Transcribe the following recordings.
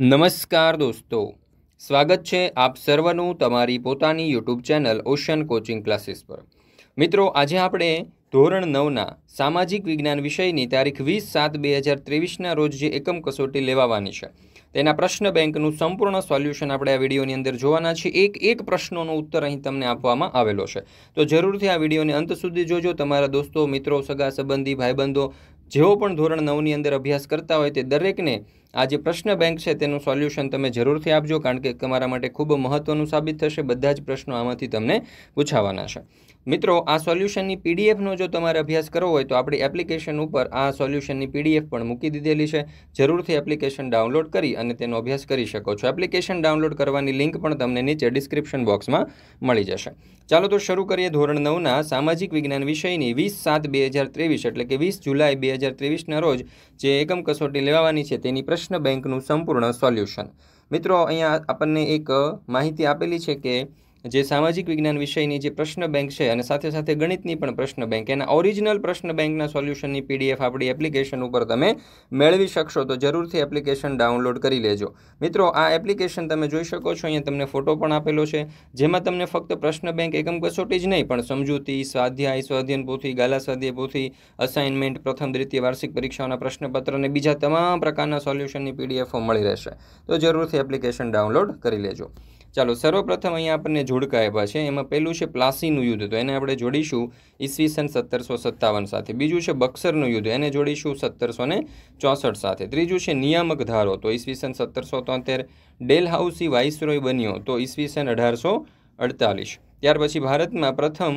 નમસ્કાર દોસ્તો સ્વાગત છે આપ સર્વનું તમારી પોતાની YouTube channel Ocean coaching classes પર મિત્રો આજે આપણે ધોરણ નવના સામાજિક વિજ્ઞાન વિષયની તારીખ વીસ સાત બે હજાર ત્રેવીસના રોજ જે એકમ કસોટી લેવાવાની છે તેના પ્રશ્ન બેંકનું સંપૂર્ણ સોલ્યુશન આપણે આ વિડીયોની અંદર જોવાના છીએ એક એક પ્રશ્નોનો ઉત્તર અહીં તમને આપવામાં આવેલો છે તો જરૂરથી આ વિડીયોને અંત સુધી જોજો તમારા દોસ્તો મિત્રો સગા સંબંધી ભાઈબંધો જેઓ પણ ધોરણ નવની અંદર અભ્યાસ કરતા હોય તે દરેકને આ જે પ્રશ્ન બેંક છે તેનું સોલ્યુશન તમે જરૂરથી આપજો કારણ કે તમારા માટે ખૂબ મહત્ત્વનું સાબિત થશે બધા જ પ્રશ્નો આમાંથી તમને પૂછાવાના છે મિત્રો આ સોલ્યુશનની પીડીએફનો જો તમારે અભ્યાસ કરવો હોય તો આપણી એપ્લિકેશન ઉપર આ સોલ્યુશનની પીડીએફ પણ મૂકી દીધેલી છે જરૂરથી એપ્લિકેશન ડાઉનલોડ કરી અને તેનો અભ્યાસ કરી શકો છો એપ્લિકેશન ડાઉનલોડ કરવાની લિંક પણ તમને નીચે ડિસ્ક્રિપ્શન બોક્સમાં મળી જશે ચાલો તો શરૂ કરીએ ધોરણ નવના સામાજિક વિજ્ઞાન વિષયની વીસ સાત બે હજાર ત્રેવીસ એટલે કે વીસ જુલાઈ બે હજાર ત્રેવીસના રોજ જે એકમ કસોટી લેવાની છે તેની પ્રશ્ન પ્રશ્ન બેંકનું સંપૂર્ણ સોલ્યુશન મિત્રો અહીંયા આપણને એક માહિતી આપેલી છે કે જે સામાજિક વિજ્ઞાન વિષયની જે પ્રશ્ન બેંક છે અને સાથે સાથે ગણિતની પણ પ્રશ્ન બેંક એના ઓરિજિનલ પ્રશ્ન બેંકના સોલ્યુશનની પીડીએફ આપણી એપ્લિકેશન ઉપર તમે મેળવી શકશો તો જરૂરથી એપ્લિકેશન ડાઉનલોડ કરી લેજો મિત્રો આ એપ્લિકેશન તમે જોઈ શકો છો અહીંયા તમને ફોટો પણ આપેલો છે જેમાં તમને ફક્ત પ્રશ્ન બેંક એકમ કસોટી જ નહીં પણ સમજૂતી સ્વાધ્યાય સ્વાધ્યન પોથી ગાલા સ્વાધ્યાય પોથી અસાઇનમેન્ટ પ્રથમ દ્વિતીય વાર્ષિક પરીક્ષાઓના પ્રશ્નપત્ર અને બીજા તમામ પ્રકારના સોલ્યુશનની પીડીએફો મળી રહેશે તો જરૂરથી એપ્લિકેશન ડાઉનલોડ કરી લેજો ચાલો સર્વપ્રથમ અહીંયા આપણને જોડકા આપ્યા છે એમાં પહેલું છે પ્લાસીનું યુદ્ધ તો એને આપણે જોડીશું ઈસવીસન સત્તરસો સત્તાવન સાથે બીજું છે બક્સરનું યુદ્ધ એને જોડીશું સત્તરસો ચોસઠ સાથે ત્રીજું છે નિયામક ધારો તો ઈસવીસન સત્તરસો તોતેર ડેલહાઉસી વાઇસરોય બન્યો તો ઈસવીસન અઢારસો અડતાલીસ ત્યાર પછી ભારતમાં પ્રથમ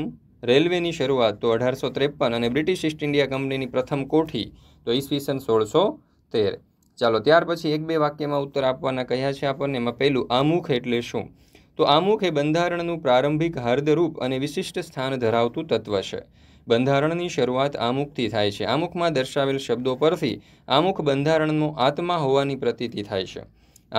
રેલવેની શરૂઆત તો અઢારસો ત્રેપન અને બ્રિટિશ ઈસ્ટ ઇન્ડિયા કંપનીની પ્રથમ કોઠી તો ઈસવીસન સોળસો તેર ચાલો ત્યાર પછી એક બે વાક્યમાં ઉત્તર આપવાના કહ્યા છે આપણને એમાં પહેલું આમુખ એટલે શું તો આમુખ એ બંધારણનું પ્રારંભિક હાર્દરૂપ અને વિશિષ્ટ સ્થાન ધરાવતું તત્વ છે બંધારણની શરૂઆત આમુખથી થાય છે આમુખમાં દર્શાવેલ શબ્દો પરથી આમુખ બંધારણનો આત્મા હોવાની પ્રતીતિ થાય છે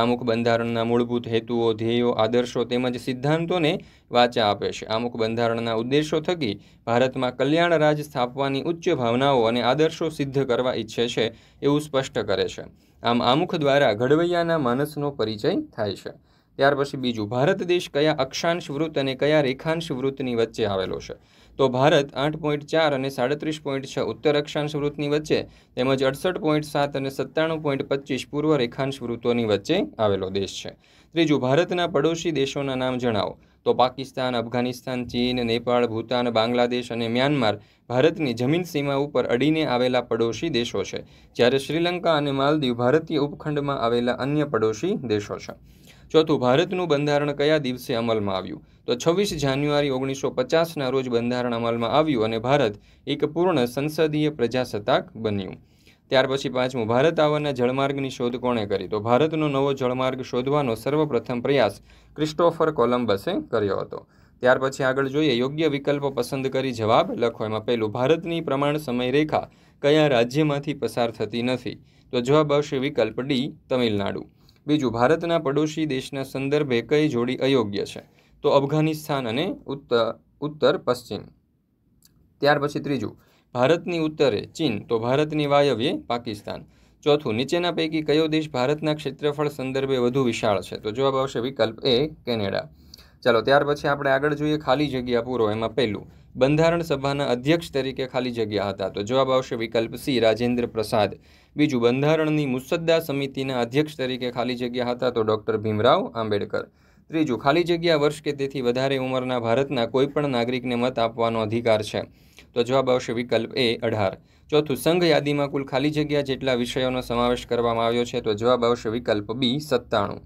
અમુક બંધારણના મૂળભૂત હેતુઓ ધ્યેયો આદર્શો તેમજ સિદ્ધાંતોને વાચા આપે છે અમુક બંધારણના ઉદ્દેશો થકી ભારતમાં કલ્યાણ રાજ સ્થાપવાની ઉચ્ચ ભાવનાઓ અને આદર્શો સિદ્ધ કરવા ઈચ્છે છે એવું સ્પષ્ટ કરે છે આમ આમુખ દ્વારા ઘડવૈયાના માનસનો પરિચય થાય છે ત્યાર પછી બીજું ભારત દેશ કયા અક્ષાંશ વૃત્ત અને કયા રેખાંશ વૃત્તની વચ્ચે આવેલો છે તો ભારત આઠ પોઈન્ટ ચાર અને સાડત્રીસ પોઈન્ટ છ ઉત્તર રક્ષાંશ વૃત્તની વચ્ચે તેમજ અડસઠ પોઈન્ટ સાત અને સત્તાણું પોઈન્ટ પચીસ પૂર્વ રેખાંશ વૃત્તોની વચ્ચે આવેલો દેશ છે ત્રીજું ભારતના પડોશી દેશોના નામ જણાવો તો પાકિસ્તાન અફઘાનિસ્તાન ચીન નેપાળ ભૂતાન બાંગ્લાદેશ અને મ્યાનમાર ભારતની જમીન સીમા ઉપર અડીને આવેલા પડોશી દેશો છે જ્યારે શ્રીલંકા અને માલદીવ ભારતીય ઉપખંડમાં આવેલા અન્ય પડોશી દેશો છે ચોથું ભારતનું બંધારણ કયા દિવસે અમલમાં આવ્યું તો છવ્વીસ જાન્યુઆરી ઓગણીસો પચાસના રોજ બંધારણ અમલમાં આવ્યું અને ભારત એક પૂર્ણ સંસદીય પ્રજાસત્તાક બન્યું ત્યાર પછી પાંચમું ભારત આવવાના જળમાર્ગની શોધ કોણે કરી તો ભારતનો નવો જળમાર્ગ શોધવાનો સર્વપ્રથમ પ્રયાસ ક્રિસ્ટોફર કોલંબસે કર્યો હતો ત્યાર પછી આગળ જોઈએ યોગ્ય વિકલ્પ પસંદ કરી જવાબ લખો એમાં પહેલું ભારતની પ્રમાણ સમયરેખા કયા રાજ્યમાંથી પસાર થતી નથી તો જવાબ આવશે વિકલ્પ ડી તમિલનાડુ બીજું ભારતના પડોશી દેશના સંદર્ભે કઈ જોડી અયોગ્ય છે તો અફઘાનિસ્તાન અને ઉત્તર ઉત્તર પશ્ચિમ ત્યાર પછી ત્રીજું ભારતની ઉત્તરે ચીન તો ભારતની વાયવ્યે પાકિસ્તાન ચોથું નીચેના પૈકી કયો દેશ ભારતના ક્ષેત્રફળ સંદર્ભે વધુ વિશાળ છે તો જવાબ આવશે વિકલ્પ એ કેનેડા ચાલો ત્યાર પછી આપણે આગળ જોઈએ ખાલી જગ્યા પૂરો એમાં પહેલું બંધારણ સભાના અધ્યક્ષ તરીકે ખાલી જગ્યા હતા તો જવાબ આવશે વિકલ્પ સી રાજેન્દ્ર પ્રસાદ બીજું બંધારણની મુસદ્દા સમિતિના અધ્યક્ષ તરીકે ખાલી જગ્યા હતા તો ડૉક્ટર ભીમરાવ આંબેડકર ત્રીજું ખાલી જગ્યા વર્ષ કે તેથી વધારે ઉંમરના ભારતના કોઈપણ નાગરિકને મત આપવાનો અધિકાર છે તો જવાબ આવશે વિકલ્પ એ અઢાર ચોથું સંઘ યાદીમાં કુલ ખાલી જગ્યા જેટલા વિષયોનો સમાવેશ કરવામાં આવ્યો છે તો જવાબ આવશે વિકલ્પ બી સત્તાણું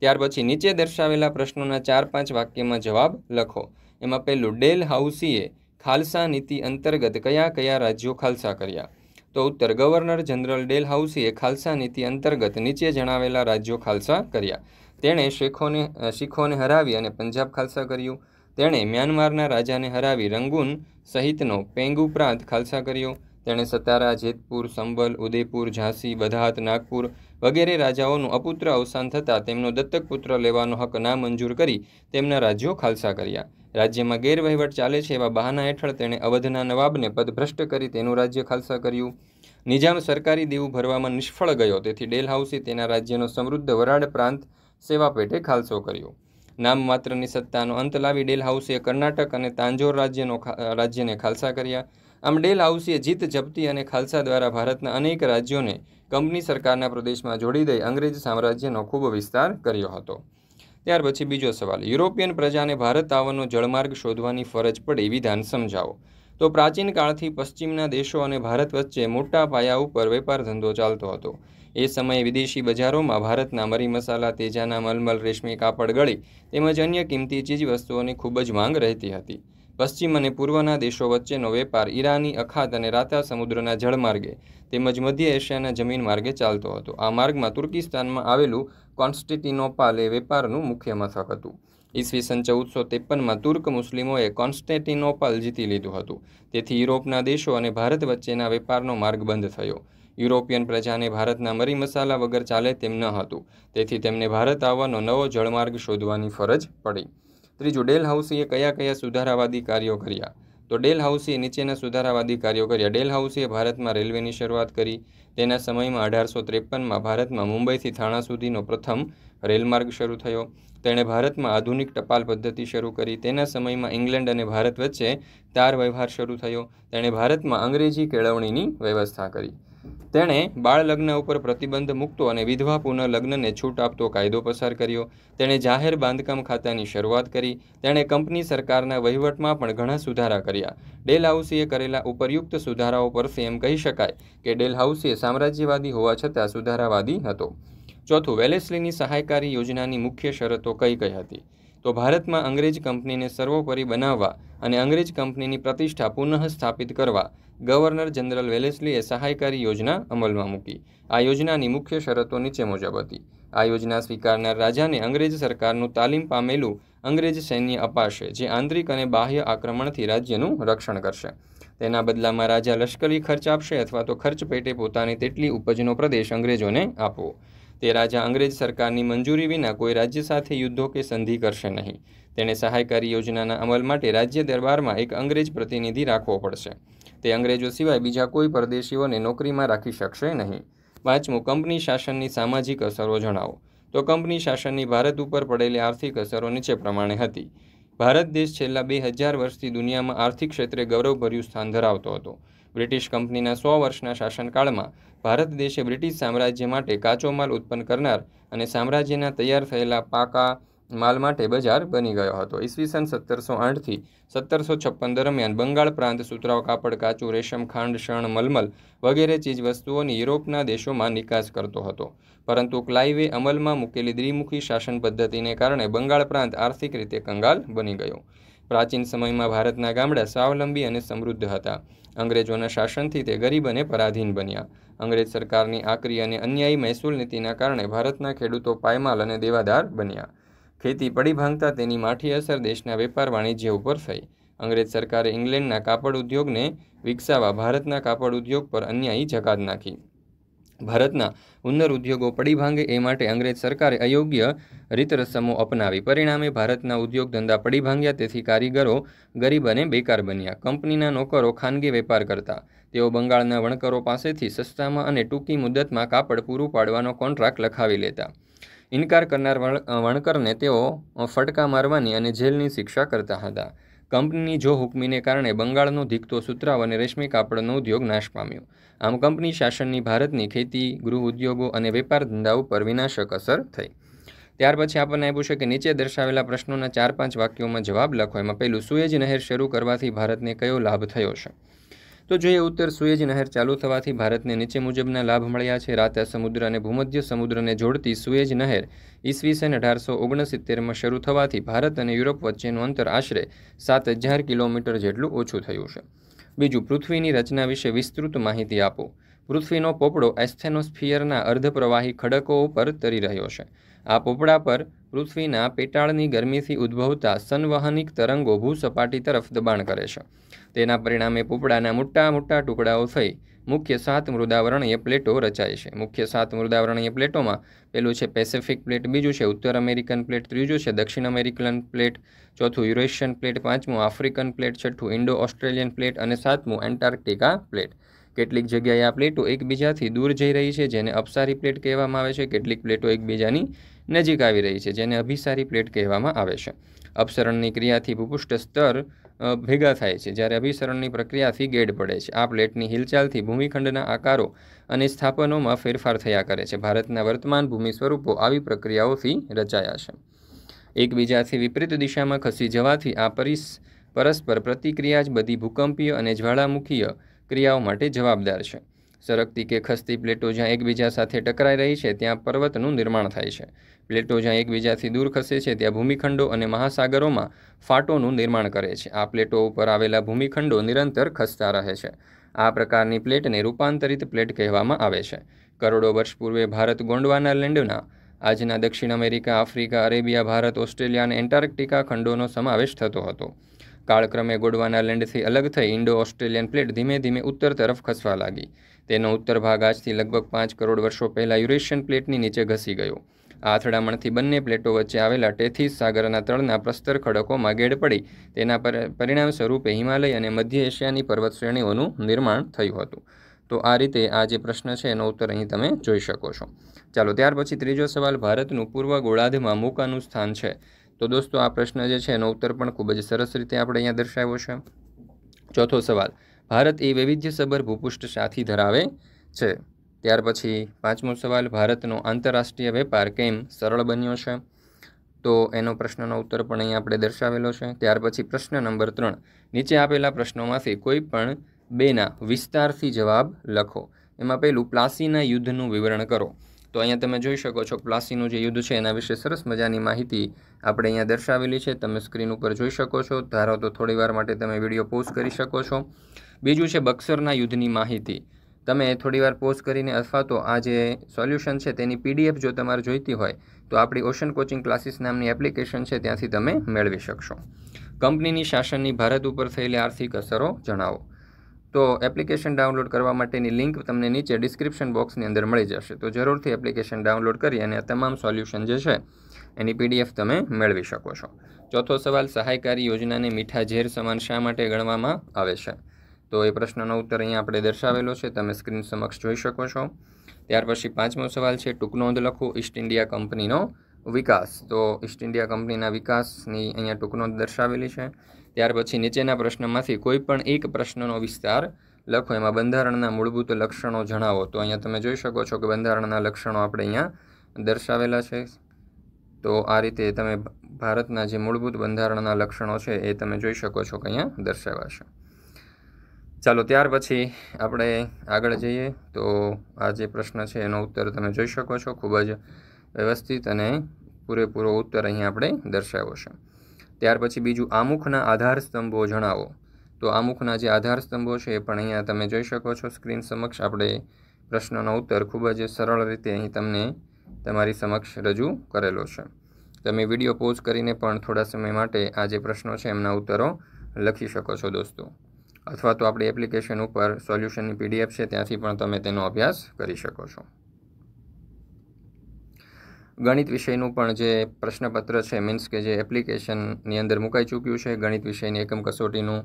ત્યાર પછી નીચે દર્શાવેલા પ્રશ્નોના ચાર પાંચ વાક્યમાં જવાબ લખો એમાં પહેલું ડેલ હાઉસીએ ખાલસા નીતિ અંતર્ગત કયા કયા રાજ્યો ખાલસા કર્યા તો ઉત્તર ગવર્નર જનરલ ડેલ હાઉસીએ ખાલસા નીતિ અંતર્ગત નીચે જણાવેલા રાજ્યો ખાલસા કર્યા તેણે શેખોને શીખોને હરાવી અને પંજાબ ખાલસા કર્યું તેણે મ્યાનમારના રાજાને હરાવી રંગૂન સહિતનો પેંગુ પ્રાંત ખાલસા કર્યો તેણે સતારા જેતપુર સંબલ ઉદયપુર ઝાંસી બધાત નાગપુર વગેરે રાજાઓનું અપુત્ર અવસાન થતાં તેમનો દત્તક પુત્ર લેવાનો હક મંજૂર કરી તેમના રાજ્યો ખાલસા કર્યા રાજ્યમાં ગેરવહીવટ ચાલે છે એવા બહાના હેઠળ તેણે અવધના નવાબને પદભ્રષ્ટ કરી તેનું રાજ્ય ખાલસા કર્યું નિજામ સરકારી દેવું ભરવામાં નિષ્ફળ ગયો તેથી ડેલહાઉસી તેના રાજ્યનો સમૃદ્ધ વરાળ પ્રાંત સેવા પેઢે ખાલસો કર્યો નામ માત્રની સત્તાનો અંત લાવી ડેલ હાઉસીએ કર્ણાટક અને તાંજોર રાજ્યનો રાજ્યને ખાલસા કર્યા આમ ડેલ હાઉસીએ જીત જપ્તી અને ખાલસા દ્વારા ભારતના અનેક રાજ્યોને કંપની સરકારના પ્રદેશમાં જોડી દઈ અંગ્રેજ સામ્રાજ્યનો ખૂબ વિસ્તાર કર્યો હતો ત્યાર પછી બીજો સવાલ યુરોપિયન પ્રજાને ભારત આવવાનો જળમાર્ગ શોધવાની ફરજ પડે વિધાન સમજાવો તો પ્રાચીન કાળથી પશ્ચિમના દેશો અને ભારત વચ્ચે મોટા પાયા ઉપર વેપાર ધંધો ચાલતો હતો એ સમયે વિદેશી બજારોમાં ભારતના મરી મસાલા તેજાના મલમલ રેશમી કાપડ ગળી તેમજ અન્ય કિંમતી ચીજવસ્તુઓની ખૂબ જ માંગ રહેતી હતી પશ્ચિમ અને પૂર્વના દેશો વચ્ચેનો વેપાર ઈરાની અખાત અને રાતા સમુદ્રના જળમાર્ગે તેમજ મધ્ય એશિયાના જમીન માર્ગે ચાલતો હતો આ માર્ગમાં તુર્કિસ્તાનમાં આવેલું કોન્સ્ટેટિનોપાલ એ વેપારનું મુખ્ય મથક હતું ઈસવીસન ચૌદસો ત્રેપનમાં તુર્ક મુસ્લિમોએ કોન્સ્ટેટિનોપાલ જીતી લીધું હતું તેથી યુરોપના દેશો અને ભારત વચ્ચેના વેપારનો માર્ગ બંધ થયો યુરોપિયન પ્રજાને ભારતના મરી મસાલા વગર ચાલે તેમ ન હતું તેથી તેમને ભારત આવવાનો નવો જળમાર્ગ શોધવાની ફરજ પડી ત્રીજું ડેલ હાઉસીએ કયા કયા સુધારાવાદી કાર્યો કર્યા તો ડેલ હાઉસીએ નીચેના સુધારાવાદી કાર્યો કર્યા ડેલ હાઉસીએ ભારતમાં રેલવેની શરૂઆત કરી તેના સમયમાં અઢારસો ત્રેપનમાં ભારતમાં મુંબઈથી થાણા સુધીનો પ્રથમ રેલમાર્ગ શરૂ થયો તેણે ભારતમાં આધુનિક ટપાલ પદ્ધતિ શરૂ કરી તેના સમયમાં ઇંગ્લેન્ડ અને ભારત વચ્ચે તાર વ્યવહાર શરૂ થયો તેણે ભારતમાં અંગ્રેજી કેળવણીની વ્યવસ્થા કરી તેણે બાળ લગ્ન ઉપર પ્રતિબંધ મૂકતો અને વિધવા પુનઃલગ્નને છૂટ આપતો કાયદો પસાર કર્યો તેણે જાહેર બાંધકામ ખાતાની શરૂઆત કરી તેણે કંપની સરકારના વહીવટમાં પણ ઘણા સુધારા કર્યા ડેલહાઉસીએ કરેલા ઉપરયુક્ત સુધારાઓ પરથી એમ કહી શકાય કે ડેલહાઉસીએ સામ્રાજ્યવાદી હોવા છતાં સુધારાવાદી હતો ચોથું વેલેસ્લીની સહાયકારી યોજનાની મુખ્ય શરતો કઈ કઈ હતી તો ભારતમાં અંગ્રેજ કંપનીને સર્વોપરી બનાવવા અને અંગ્રેજ કંપનીની પ્રતિષ્ઠા પુનઃ સ્થાપિત કરવા ગવર્નર જનરલ વેલેસલીએ સહાયકારી યોજના અમલમાં મૂકી આ યોજનાની મુખ્ય શરતો નીચે મુજબ હતી આ યોજના સ્વીકારનાર રાજાને અંગ્રેજ સરકારનું તાલીમ પામેલું અંગ્રેજ સૈન્ય અપાશે જે આંતરિક અને બાહ્ય આક્રમણથી રાજ્યનું રક્ષણ કરશે તેના બદલામાં રાજા લશ્કરી ખર્ચ આપશે અથવા તો ખર્ચ પેટે પોતાની તેટલી ઉપજનો પ્રદેશ અંગ્રેજોને આપવો તે રાજા અંગ્રેજ સરકારની મંજૂરી વિના કોઈ રાજ્ય સાથે યુદ્ધો કે સંધિ કરશે નહીં તેણે સહાયકારી યોજનાના અમલ માટે રાજ્ય દરબારમાં એક અંગ્રેજ પ્રતિનિધિ રાખવો પડશે તે અંગ્રેજો સિવાય બીજા કોઈ પરદેશીઓને નોકરીમાં રાખી શકશે નહીં પાંચમું કંપની શાસનની સામાજિક અસરો જણાવો તો કંપની શાસનની ભારત ઉપર પડેલી આર્થિક અસરો નીચે પ્રમાણે હતી ભારત દેશ છેલ્લા બે હજાર વર્ષથી દુનિયામાં આર્થિક ક્ષેત્રે ગૌરવભર્યું સ્થાન ધરાવતો હતો બ્રિટિશ કંપનીના સો વર્ષના શાસનકાળમાં ભારત દેશે બ્રિટિશ સામ્રાજ્ય માટે કાચો માલ ઉત્પન્ન કરનાર અને સામ્રાજ્યના તૈયાર થયેલા પાકા માલ માટે બજાર બની ગયો હતો ઈસવીસન સત્તરસો આઠથી સત્તરસો છપ્પન દરમિયાન બંગાળ પ્રાંત સુતરાવ કાપડ કાચું રેશમ ખાંડ શણ મલમલ વગેરે ચીજવસ્તુઓની યુરોપના દેશોમાં નિકાસ કરતો હતો પરંતુ ક્લાઇવે અમલમાં મૂકેલી દ્વિમુખી શાસન પદ્ધતિને કારણે બંગાળ પ્રાંત આર્થિક રીતે કંગાલ બની ગયો પ્રાચીન સમયમાં ભારતના ગામડા સ્વાવલંબી અને સમૃદ્ધ હતા અંગ્રેજોના શાસનથી તે ગરીબ અને પરાધીન બન્યા અંગ્રેજ સરકારની આકરી અને અન્યાયી મહેસૂલ નીતિના કારણે ભારતના ખેડૂતો પાયમાલ અને દેવાદાર બન્યા ખેતી પડી ભાંગતા તેની માઠી અસર દેશના વેપાર વાણિજ્ય ઉપર થઈ અંગ્રેજ સરકારે ઇંગ્લેન્ડના કાપડ ઉદ્યોગને વિકસાવવા ભારતના કાપડ ઉદ્યોગ પર અન્યાયી જકાત નાખી ભારતના ઉન્નર ઉદ્યોગો પડી ભાંગે એ માટે અંગ્રેજ સરકારે અયોગ્ય રીતરસમો અપનાવી પરિણામે ભારતના ઉદ્યોગ ધંધા પડી ભાંગ્યા તેથી કારીગરો ગરીબ અને બેકાર બન્યા કંપનીના નોકરો ખાનગી વેપાર કરતા તેઓ બંગાળના વણકરો પાસેથી સસ્તામાં અને ટૂંકી મુદ્દતમાં કાપડ પૂરું પાડવાનો કોન્ટ્રાક્ટ લખાવી લેતા ઇનકાર કરનાર વણકરને તેઓ ફટકા મારવાની અને જેલની શિક્ષા કરતા હતા કંપનીની જો હુકમીને કારણે બંગાળનો ધીકતો સુતરાવ અને રેશમી કાપડનો ઉદ્યોગ નાશ પામ્યો આમ કંપની શાસનની ભારતની ખેતી ગૃહ ઉદ્યોગો અને વેપાર ધંધા ઉપર વિનાશક અસર થઈ ત્યાર પછી આપણને એ પૂછે કે નીચે દર્શાવેલા પ્રશ્નોના ચાર પાંચ વાક્યોમાં જવાબ લખો એમાં પહેલું સુએજ નહેર શરૂ કરવાથી ભારતને કયો લાભ થયો છે તો જોઈએ ઉત્તર સુએજ નહેર ચાલુ થવાથી ભારતને નીચે મુજબના લાભ મળ્યા છે રાતે સમુદ્ર અને ભૂમધ્ય સમુદ્રને જોડતી સુએજ નહેર ઈસવીસન અઢારસો ઓગણસિત્તેરમાં શરૂ થવાથી ભારત અને યુરોપ વચ્ચેનું અંતર આશરે સાત હજાર કિલોમીટર જેટલું ઓછું થયું છે બીજું પૃથ્વીની રચના વિશે વિસ્તૃત માહિતી આપો પૃથ્વીનો પોપડો એસ્થેનોસ્ફિયરના અર્ધપ્રવાહી ખડકો ઉપર તરી રહ્યો છે આ પોપડા પર પૃથ્વીના પેટાળની ગરમીથી ઉદ્ભવતા સંવહનિક તરંગો ભૂસપાટી તરફ દબાણ કરે છે તેના પરિણામે પોપડાના મોટા મોટા ટુકડાઓ થઈ મુખ્ય સાત મૃદાવરણીય પ્લેટો રચાય છે મુખ્ય સાત મૃદાવરણીય પ્લેટોમાં પેલું છે પેસેફિક પ્લેટ બીજું છે ઉત્તર અમેરિકન પ્લેટ ત્રીજું છે દક્ષિણ અમેરિકન પ્લેટ ચોથું યુરેશિયન પ્લેટ પાંચમું આફ્રિકન પ્લેટ છઠ્ઠું ઇન્ડો ઓસ્ટ્રેલિયન પ્લેટ અને સાતમું એન્ટાર્કટિકા પ્લેટ કેટલીક જગ્યાએ આ પ્લેટો એકબીજાથી દૂર જઈ રહી છે જેને અપસારી પ્લેટ કહેવામાં આવે છે કેટલીક પ્લેટો એકબીજાની નજીક આવી રહી છે જેને અભિસારી પ્લેટ કહેવામાં આવે છે અપસરણની ક્રિયાથી ભૂપુષ્ઠ સ્તર ભેગા થાય છે જ્યારે અભિસરણની પ્રક્રિયાથી ગેડ પડે છે આ પ્લેટની હિલચાલથી ભૂમિખંડના આકારો અને સ્થાપનોમાં ફેરફાર થયા કરે છે ભારતના વર્તમાન ભૂમિ સ્વરૂપો આવી પ્રક્રિયાઓથી રચાયા છે એકબીજાથી વિપરીત દિશામાં ખસી જવાથી આ પરિસ પરસ્પર પ્રતિક્રિયા જ બધી ભૂકંપીય અને જ્વાળામુખીય ક્રિયાઓ માટે જવાબદાર છે સરકતી કે ખસતી પ્લેટો જ્યાં એકબીજા સાથે ટકરાઈ રહી છે ત્યાં પર્વતનું નિર્માણ થાય છે પ્લેટો જ્યાં એકબીજાથી દૂર ખસે છે ત્યાં ભૂમિખંડો અને મહાસાગરોમાં ફાટોનું નિર્માણ કરે છે આ પ્લેટો ઉપર આવેલા ભૂમિખંડો નિરંતર ખસતા રહે છે આ પ્રકારની પ્લેટને રૂપાંતરિત પ્લેટ કહેવામાં આવે છે કરોડો વર્ષ પૂર્વે ભારત ગોંડવાના લેન્ડના આજના દક્ષિણ America Africa Arabia Bharat Australia અને એન્ટાર્કટિકા ખંડોનો સમાવેશ થતો હતો કાળક્રમે ગોડવાના લેન્ડથી અલગ થઈ ઇન્ડો ઓસ્ટ્રેલિયન પ્લેટ ધીમે ધીમે ઉત્તર તરફ ખસવા લાગી તેનો ઉત્તર ભાગ આજથી લગભગ પાંચ કરોડ વર્ષો પહેલાં યુરેશિયન પ્લેટની નીચે ઘસી ગયો આ અથડામણથી બંને પ્લેટો વચ્ચે આવેલા ટેથીસ સાગરના તળના પ્રસ્તર ખડકોમાં ગેડ પડી તેના પરિણામ સ્વરૂપે હિમાલય અને મધ્ય એશિયાની પર્વત શ્રેણીઓનું નિર્માણ થયું હતું તો આ રીતે આ જે પ્રશ્ન છે એનો ઉત્તર અહીં તમે જોઈ શકો છો ચાલો ત્યાર પછી ત્રીજો સવાલ ભારતનું પૂર્વ ગોળાર્ધમાં મૂકાનું સ્થાન છે તો દોસ્તો આ પ્રશ્ન જે છે એનો ઉત્તર પણ ખૂબ જ સરસ રીતે આપણે અહીંયા દર્શાવ્યો છે ચોથો સવાલ ભારત એ વૈવિધ્યસભર ભૂપુષ્ઠ સાથી ધરાવે છે ત્યાર પછી પાંચમો સવાલ ભારતનો આંતરરાષ્ટ્રીય વેપાર કેમ સરળ બન્યો છે તો એનો પ્રશ્નનો ઉત્તર પણ અહીં આપણે દર્શાવેલો છે ત્યાર પછી પ્રશ્ન નંબર ત્રણ નીચે આપેલા પ્રશ્નોમાંથી કોઈ પણ બેના વિસ્તારથી જવાબ લખો એમાં પહેલું પ્લાસીના યુદ્ધનું વિવરણ કરો તો અહીંયા તમે જોઈ શકો છો પ્લાસીનું જે યુદ્ધ છે એના વિશે સરસ મજાની માહિતી આપણે અહીંયા દર્શાવેલી છે તમે સ્ક્રીન ઉપર જોઈ શકો છો ધારો તો થોડી વાર માટે તમે વિડીયો પોઝ કરી શકો છો બીજું છે બક્સરના યુદ્ધની માહિતી તમે થોડીવાર પોસ્ટ કરીને અથવા તો આ જે સોલ્યુશન છે તેની પીડીએફ જો તમારે જોઈતી હોય તો આપણી ઓશન કોચિંગ ક્લાસીસ નામની એપ્લિકેશન છે ત્યાંથી તમે મેળવી શકશો કંપનીની શાસનની ભારત ઉપર થયેલી આર્થિક અસરો જણાવો તો એપ્લિકેશન ડાઉનલોડ કરવા માટેની લિંક તમને નીચે ડિસ્ક્રિપ્શન બોક્સની અંદર મળી જશે તો જરૂરથી એપ્લિકેશન ડાઉનલોડ કરી અને આ તમામ સોલ્યુશન જે છે એની પીડીએફ તમે મેળવી શકો છો ચોથો સવાલ સહાયકારી યોજનાને મીઠા ઝેર સમાન શા માટે ગણવામાં આવે છે તો એ પ્રશ્નનો ઉત્તર અહીંયા આપણે દર્શાવેલો છે તમે સ્ક્રીન સમક્ષ જોઈ શકો છો ત્યાર પછી પાંચમો સવાલ છે ટૂંક નોંધ લખો ઈસ્ટ ઇન્ડિયા કંપનીનો વિકાસ તો ઈસ્ટ ઇન્ડિયા કંપનીના વિકાસની અહીંયા ટૂંક નોંધ દર્શાવેલી છે ત્યાર પછી નીચેના પ્રશ્નમાંથી કોઈ પણ એક પ્રશ્નનો વિસ્તાર લખો એમાં બંધારણના મૂળભૂત લક્ષણો જણાવો તો અહીંયા તમે જોઈ શકો છો કે બંધારણના લક્ષણો આપણે અહીંયા દર્શાવેલા છે તો આ રીતે તમે ભારતના જે મૂળભૂત બંધારણના લક્ષણો છે એ તમે જોઈ શકો છો કે અહીંયા છે ચાલો ત્યાર પછી આપણે આગળ જઈએ તો આ જે પ્રશ્ન છે એનો ઉત્તર તમે જોઈ શકો છો ખૂબ જ વ્યવસ્થિત અને પૂરેપૂરો ઉત્તર અહીં આપણે દર્શાવ્યો છે ત્યાર પછી બીજું આમુખના આધાર સ્તંભો જણાવો તો આમુખના જે આધાર સ્તંભો છે એ પણ અહીંયા તમે જોઈ શકો છો સ્ક્રીન સમક્ષ આપણે પ્રશ્નનો ઉત્તર ખૂબ જ સરળ રીતે અહીં તમને તમારી સમક્ષ રજૂ કરેલો છે તમે વિડીયો પોઝ કરીને પણ થોડા સમય માટે આ જે પ્રશ્નો છે એમના ઉત્તરો લખી શકો છો દોસ્તો અથવા તો આપણી એપ્લિકેશન ઉપર સોલ્યુશનની પીડીએફ છે ત્યાંથી પણ તમે તેનો અભ્યાસ કરી શકો છો ગણિત વિષયનું પણ જે પ્રશ્નપત્ર છે મીન્સ કે જે એપ્લિકેશનની અંદર મુકાઈ ચૂક્યું છે ગણિત વિષયની એકમ કસોટીનું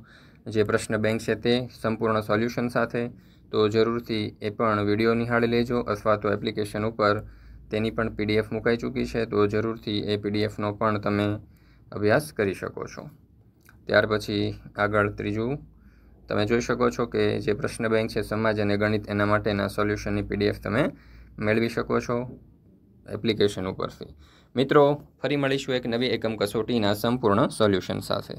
જે પ્રશ્ન બેંક છે તે સંપૂર્ણ સોલ્યુશન સાથે તો જરૂરથી એ પણ વિડીયો નિહાળી લેજો અથવા તો એપ્લિકેશન ઉપર તેની પણ પીડીએફ મુકાઈ ચૂકી છે તો જરૂરથી એ પીડીએફનો પણ તમે અભ્યાસ કરી શકો છો ત્યાર પછી આગળ ત્રીજું તમે જોઈ શકો છો કે જે પ્રશ્ન બેંક છે સમાજ અને ગણિત એના માટેના સોલ્યુશનની પીડીએફ તમે મેળવી શકો છો એપ્લિકેશન ઉપરથી મિત્રો ફરી મળીશું એક નવી એકમ કસોટીના સંપૂર્ણ સોલ્યુશન સાથે